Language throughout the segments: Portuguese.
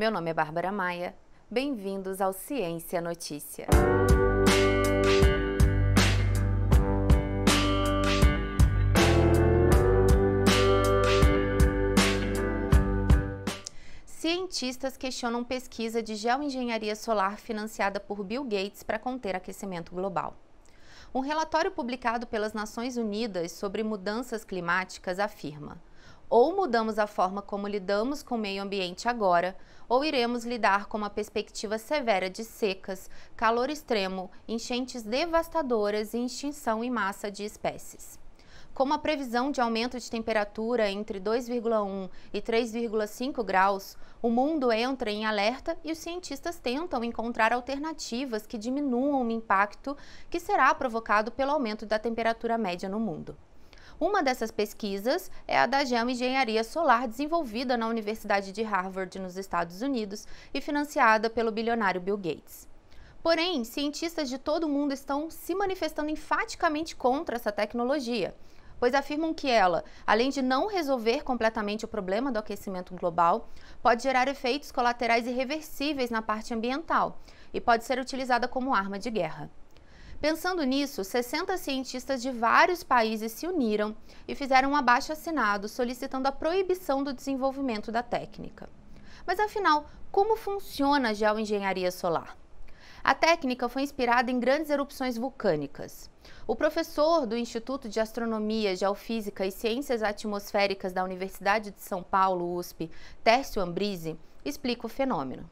Meu nome é Bárbara Maia. Bem-vindos ao Ciência Notícia. Cientistas questionam pesquisa de geoengenharia solar financiada por Bill Gates para conter aquecimento global. Um relatório publicado pelas Nações Unidas sobre mudanças climáticas afirma: ou mudamos a forma como lidamos com o meio ambiente agora, ou iremos lidar com uma perspectiva severa de secas, calor extremo, enchentes devastadoras e extinção em massa de espécies. Com a previsão de aumento de temperatura entre 2,1 e 3,5 graus, o mundo entra em alerta e os cientistas tentam encontrar alternativas que diminuam o impacto que será provocado pelo aumento da temperatura média no mundo. Uma dessas pesquisas é a da Engenharia Solar, desenvolvida na Universidade de Harvard, nos Estados Unidos, e financiada pelo bilionário Bill Gates. Porém, cientistas de todo o mundo estão se manifestando enfaticamente contra essa tecnologia pois afirmam que ela, além de não resolver completamente o problema do aquecimento global, pode gerar efeitos colaterais irreversíveis na parte ambiental e pode ser utilizada como arma de guerra. Pensando nisso, 60 cientistas de vários países se uniram e fizeram um abaixo-assinado solicitando a proibição do desenvolvimento da técnica. Mas afinal, como funciona a geoengenharia solar? A técnica foi inspirada em grandes erupções vulcânicas. O professor do Instituto de Astronomia, Geofísica e Ciências Atmosféricas da Universidade de São Paulo, USP, Tércio Ambrise, explica o fenômeno.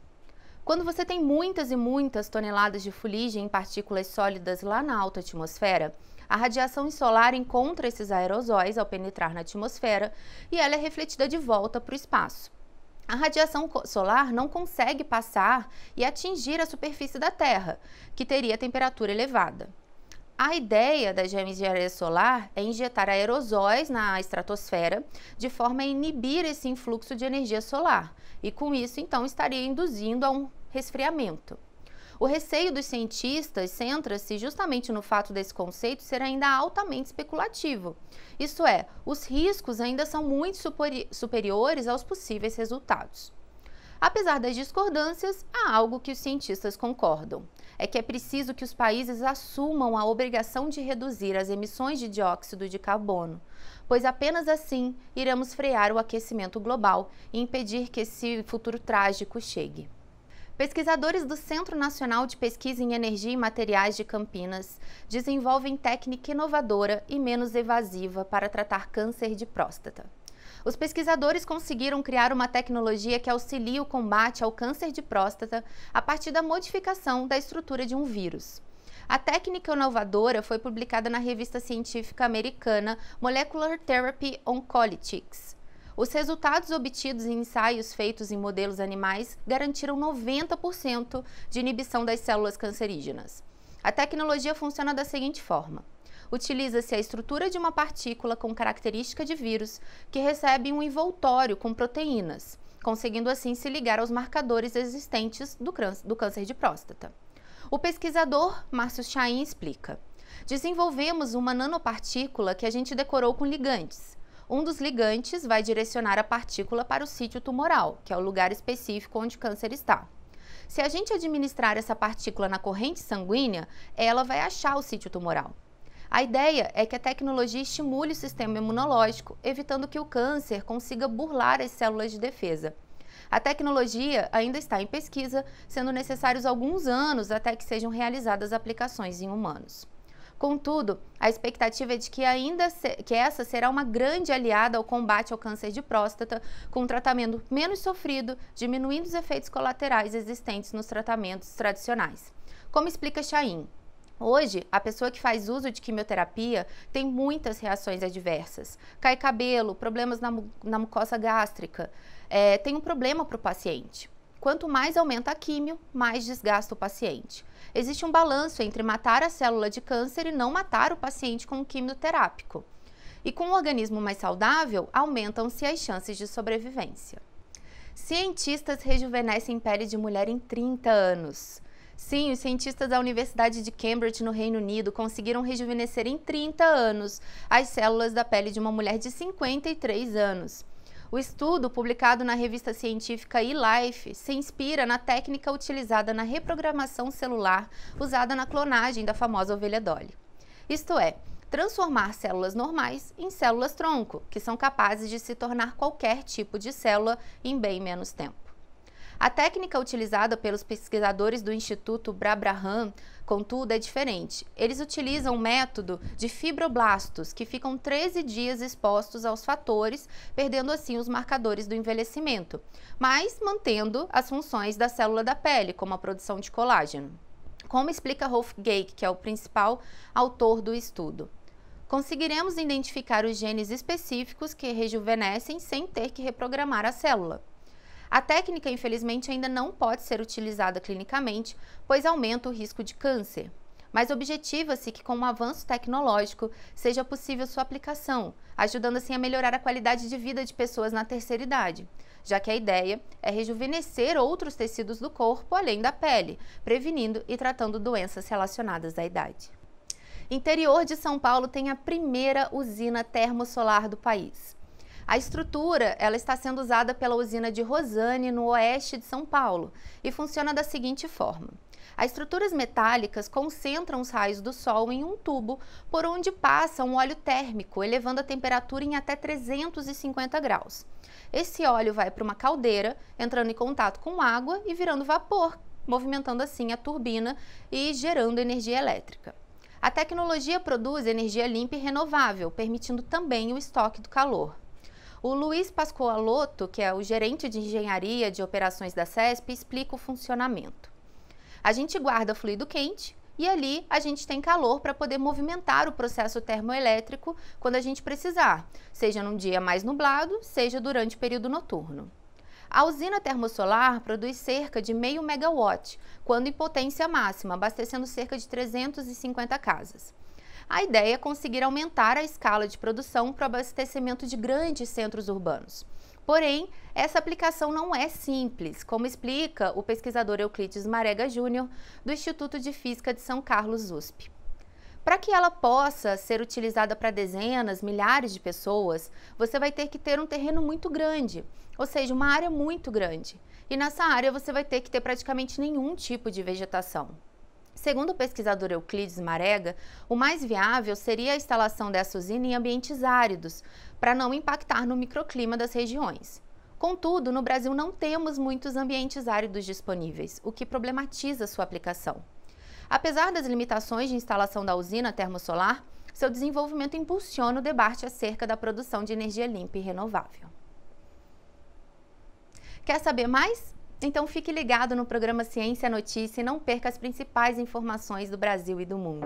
Quando você tem muitas e muitas toneladas de fuligem em partículas sólidas lá na alta atmosfera, a radiação solar encontra esses aerosóis ao penetrar na atmosfera e ela é refletida de volta para o espaço. A radiação solar não consegue passar e atingir a superfície da Terra, que teria temperatura elevada. A ideia da gemas de areia solar é injetar aerosóis na estratosfera de forma a inibir esse influxo de energia solar, e com isso, então, estaria induzindo a um resfriamento. O receio dos cientistas centra-se justamente no fato desse conceito ser ainda altamente especulativo. Isto é, os riscos ainda são muito superi superiores aos possíveis resultados. Apesar das discordâncias, há algo que os cientistas concordam. É que é preciso que os países assumam a obrigação de reduzir as emissões de dióxido de carbono, pois apenas assim iremos frear o aquecimento global e impedir que esse futuro trágico chegue. Pesquisadores do Centro Nacional de Pesquisa em Energia e Materiais de Campinas desenvolvem técnica inovadora e menos evasiva para tratar câncer de próstata. Os pesquisadores conseguiram criar uma tecnologia que auxilia o combate ao câncer de próstata a partir da modificação da estrutura de um vírus. A técnica inovadora foi publicada na revista científica americana Molecular Therapy Oncolytics, os resultados obtidos em ensaios feitos em modelos animais garantiram 90% de inibição das células cancerígenas. A tecnologia funciona da seguinte forma: utiliza-se a estrutura de uma partícula com característica de vírus que recebe um envoltório com proteínas, conseguindo assim se ligar aos marcadores existentes do, do câncer de próstata. O pesquisador Márcio Chain explica: Desenvolvemos uma nanopartícula que a gente decorou com ligantes. Um dos ligantes vai direcionar a partícula para o sítio tumoral, que é o lugar específico onde o câncer está. Se a gente administrar essa partícula na corrente sanguínea, ela vai achar o sítio tumoral. A ideia é que a tecnologia estimule o sistema imunológico, evitando que o câncer consiga burlar as células de defesa. A tecnologia ainda está em pesquisa, sendo necessários alguns anos até que sejam realizadas aplicações em humanos. Contudo, a expectativa é de que ainda se, que essa será uma grande aliada ao combate ao câncer de próstata, com um tratamento menos sofrido, diminuindo os efeitos colaterais existentes nos tratamentos tradicionais. Como explica Chain, Hoje, a pessoa que faz uso de quimioterapia tem muitas reações adversas. Cai cabelo, problemas na, na mucosa gástrica. É, tem um problema para o paciente. Quanto mais aumenta a químio, mais desgasta o paciente. Existe um balanço entre matar a célula de câncer e não matar o paciente com o quimioterápico. E com um organismo mais saudável, aumentam-se as chances de sobrevivência. Cientistas rejuvenescem pele de mulher em 30 anos. Sim, os cientistas da Universidade de Cambridge, no Reino Unido, conseguiram rejuvenescer em 30 anos as células da pele de uma mulher de 53 anos. O estudo, publicado na revista científica eLife, se inspira na técnica utilizada na reprogramação celular usada na clonagem da famosa ovelha Dolly. Isto é, transformar células normais em células tronco, que são capazes de se tornar qualquer tipo de célula em bem menos tempo. A técnica utilizada pelos pesquisadores do Instituto Brabraham, contudo, é diferente. Eles utilizam o método de fibroblastos, que ficam 13 dias expostos aos fatores, perdendo assim os marcadores do envelhecimento, mas mantendo as funções da célula da pele, como a produção de colágeno. Como explica Rolf Geik, que é o principal autor do estudo conseguiremos identificar os genes específicos que rejuvenescem sem ter que reprogramar a célula. A técnica, infelizmente, ainda não pode ser utilizada clinicamente, pois aumenta o risco de câncer. Mas objetiva-se que, com o um avanço tecnológico, seja possível sua aplicação, ajudando assim a melhorar a qualidade de vida de pessoas na terceira idade, já que a ideia é rejuvenescer outros tecidos do corpo além da pele, prevenindo e tratando doenças relacionadas à idade. Interior de São Paulo tem a primeira usina termosolar do país. A estrutura ela está sendo usada pela usina de Rosane, no oeste de São Paulo, e funciona da seguinte forma. As estruturas metálicas concentram os raios do Sol em um tubo por onde passa um óleo térmico, elevando a temperatura em até 350 graus. Esse óleo vai para uma caldeira, entrando em contato com água e virando vapor, movimentando assim a turbina e gerando energia elétrica. A tecnologia produz energia limpa e renovável, permitindo também o estoque do calor. O Luiz Pascoaloto, que é o gerente de engenharia de operações da CESP, explica o funcionamento. A gente guarda fluido quente e ali a gente tem calor para poder movimentar o processo termoelétrico quando a gente precisar, seja num dia mais nublado, seja durante o período noturno. A usina termosolar produz cerca de meio megawatt, quando em potência máxima, abastecendo cerca de 350 casas. A ideia é conseguir aumentar a escala de produção para o abastecimento de grandes centros urbanos. Porém, essa aplicação não é simples, como explica o pesquisador Euclides Marega Júnior, do Instituto de Física de São Carlos, USP. Para que ela possa ser utilizada para dezenas, milhares de pessoas, você vai ter que ter um terreno muito grande, ou seja, uma área muito grande. E nessa área você vai ter que ter praticamente nenhum tipo de vegetação. Segundo o pesquisador Euclides Marega, o mais viável seria a instalação dessa usina em ambientes áridos, para não impactar no microclima das regiões. Contudo, no Brasil não temos muitos ambientes áridos disponíveis, o que problematiza sua aplicação. Apesar das limitações de instalação da usina termosolar, seu desenvolvimento impulsiona o debate acerca da produção de energia limpa e renovável. Quer saber mais? Então fique ligado no programa Ciência Notícia e não perca as principais informações do Brasil e do mundo.